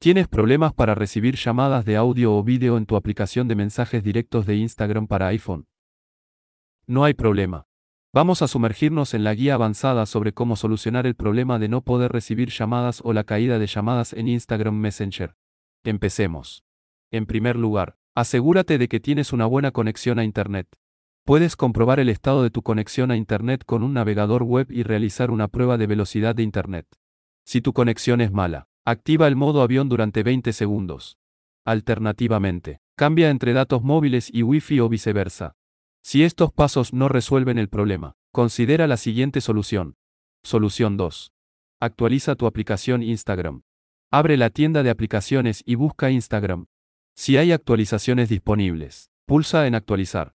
¿Tienes problemas para recibir llamadas de audio o vídeo en tu aplicación de mensajes directos de Instagram para iPhone? No hay problema. Vamos a sumergirnos en la guía avanzada sobre cómo solucionar el problema de no poder recibir llamadas o la caída de llamadas en Instagram Messenger. Empecemos. En primer lugar, asegúrate de que tienes una buena conexión a Internet. Puedes comprobar el estado de tu conexión a Internet con un navegador web y realizar una prueba de velocidad de Internet. Si tu conexión es mala, Activa el modo avión durante 20 segundos. Alternativamente, cambia entre datos móviles y Wi-Fi o viceversa. Si estos pasos no resuelven el problema, considera la siguiente solución. Solución 2. Actualiza tu aplicación Instagram. Abre la tienda de aplicaciones y busca Instagram. Si hay actualizaciones disponibles, pulsa en actualizar.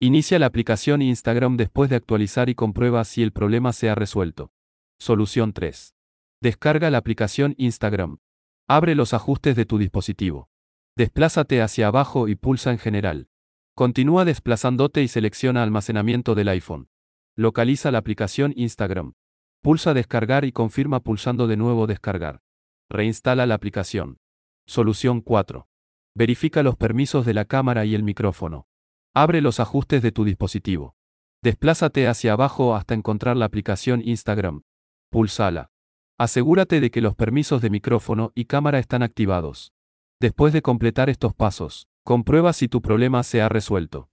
Inicia la aplicación Instagram después de actualizar y comprueba si el problema se ha resuelto. Solución 3. Descarga la aplicación Instagram. Abre los ajustes de tu dispositivo. Desplázate hacia abajo y pulsa en general. Continúa desplazándote y selecciona almacenamiento del iPhone. Localiza la aplicación Instagram. Pulsa descargar y confirma pulsando de nuevo descargar. Reinstala la aplicación. Solución 4. Verifica los permisos de la cámara y el micrófono. Abre los ajustes de tu dispositivo. Desplázate hacia abajo hasta encontrar la aplicación Instagram. Pulsala. Asegúrate de que los permisos de micrófono y cámara están activados. Después de completar estos pasos, comprueba si tu problema se ha resuelto.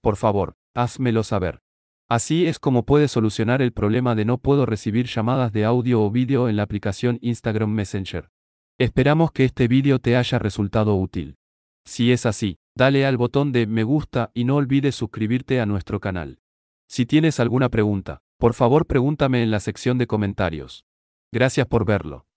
Por favor, házmelo saber. Así es como puedes solucionar el problema de no puedo recibir llamadas de audio o vídeo en la aplicación Instagram Messenger. Esperamos que este vídeo te haya resultado útil. Si es así, dale al botón de me gusta y no olvides suscribirte a nuestro canal. Si tienes alguna pregunta, por favor pregúntame en la sección de comentarios. Gracias por verlo.